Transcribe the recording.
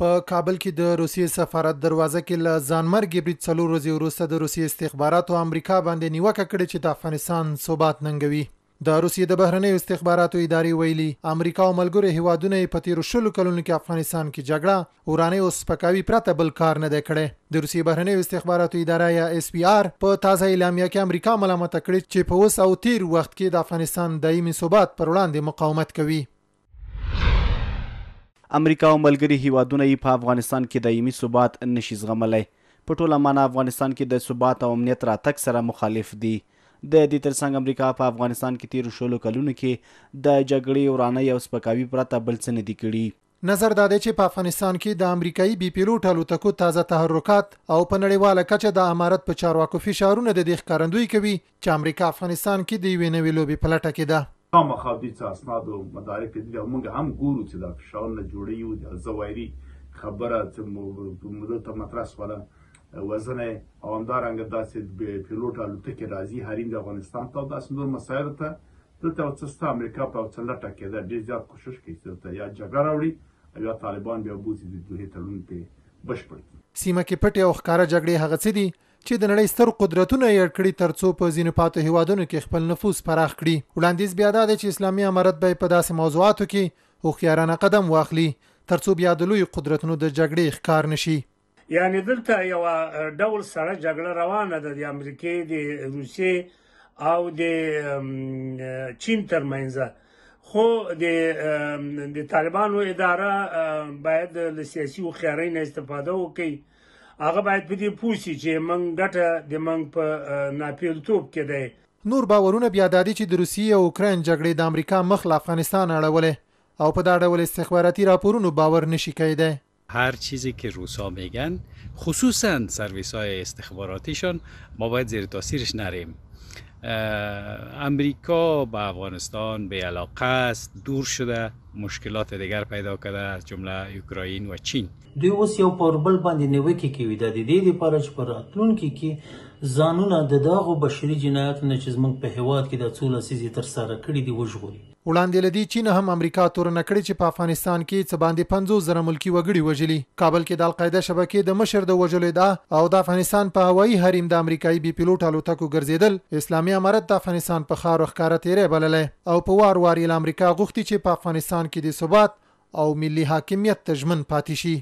په کابل کې د روسیې سفارت دروازه کې ل ځانمرګ برید څلور ورځې وروسته د روسیې استخباراتو امریکا باندې نیوکه کړې چې د افغانستان ثبات ننګوي د روسیې د بهرنیو استخباراتو ادارې ویلي امریکا او ملګرو هیوادونه په تیرو شلو کلونو کې افغانستان کې جګړه ورانه او سپکاوي پرته بل کار نه دی کړی د روسیې بهرنیو استخباراتو اداره یا اس پی آر په تازه اعلامیه کې امریکا ملامت کړې چې په اوس او تیر وخت کې د افغانستان دایمي ثبات پر وړاندې مقاومت کوي امریکا او ملګري هیوادونه یې په افغانستان کې دایمي ثبات نشي زغملای په ټوله معنا افغانستان کې د ثبات او امنیت راتګ سره مخالف دي د دې ترڅنګ امریکا په افغانستان کې تیر شلو کلونو کې د جګړې ورانۍ او سپکاوي پرته بل څه نه دي کړي نظر دا دی چې په افغانستان کې د امریکایي بي پیلوټ الوتکو تازه تحرکات او په نړیواله کچه د امارت په چارواکو فشارونه د دې ښکارندوی کوي چې امریکا افغانستان کې د یوې نوې لوبې په لټه کې ده خامخا دوی څه اسناد او مدارک دي او موږ هم ګورو چې دا فشار نه جوړي او د زوایري خبره چې موږ ته مطرح سواله وزن او همدارنګ داسې پیلوټ الوتکې راځي هرین د افغانستان ته داسې نور مسایل ته دلته او څه امریکا په څلټه کې دا ډیر زیات کوشش کوي چې یا جګړه راوړي او یا طالبان بیا بوزي د دوه تړون په بشپړ سیمه کې پټي او ښکارا جګړې هغه څه دي چې د نړۍ ستر قدرتونه یې کړی ترڅو په ځینو پاتو هیوادونو کې خپل نفوذ پراخ کړي وړاندیز بیا دا دی چې اسلامي امارت به په داسې موضوعاتو کې هوښیارانه قدم واخلي ترڅو بیا د لوی قدرتونو د جګړې ښکار نشي یعنی دلته یو ډول سره جګړه روانه ده د امریکای د روسیې او د چین ترمنځ خو د د طالبانو اداره باید له سیاسي خیارۍ نه استفاده وکړي هغه باید په دې پوسی چې منګ ګټه د منګ په ناپیلتوب کې دی نور باورونه بیا د چې د روسیې او اوکرين جګړې د امریکا مخ له افغانستان اړولې او په دا ډول استخباراتي راپورونو باور نشي کېدی هر چیزی که روسا میگن خصوصا سرویس های استخباراتیشان ما باید زیر تاثیرش نریم امریکا به افغانستان به علاقه است دور شده مشکلات دیگر پیدا کرده از جمله اوکراین و چین دوی اوس یو پر بل باندې نیوکه کوي د دې لپاره چې پر راتلونکي کې ځانونه د داغو بشري جنایاتو نه چې موږ په هواد کې د څول اسیزي تر سره کړی دی وژغوري وړاندې لدی چین هم امریکا تورن کړی چې په افغانستان کې څه باندې 50 زره ملکی وګړي وژلي کابل کې د القاعده شبکې د مشر د وژلو دا او د افغانستان په هوایي حریم د امریکایي بي پیلوټ الوتکو ګرځیدل اسلامي امارت د افغانستان په خارو ښکارا تیرې بللې او په وار وار امریکا غوښتي چې په افغانستان افغانستان کې د ثبات او ملي حاکمیت ته ژمن پاتې شي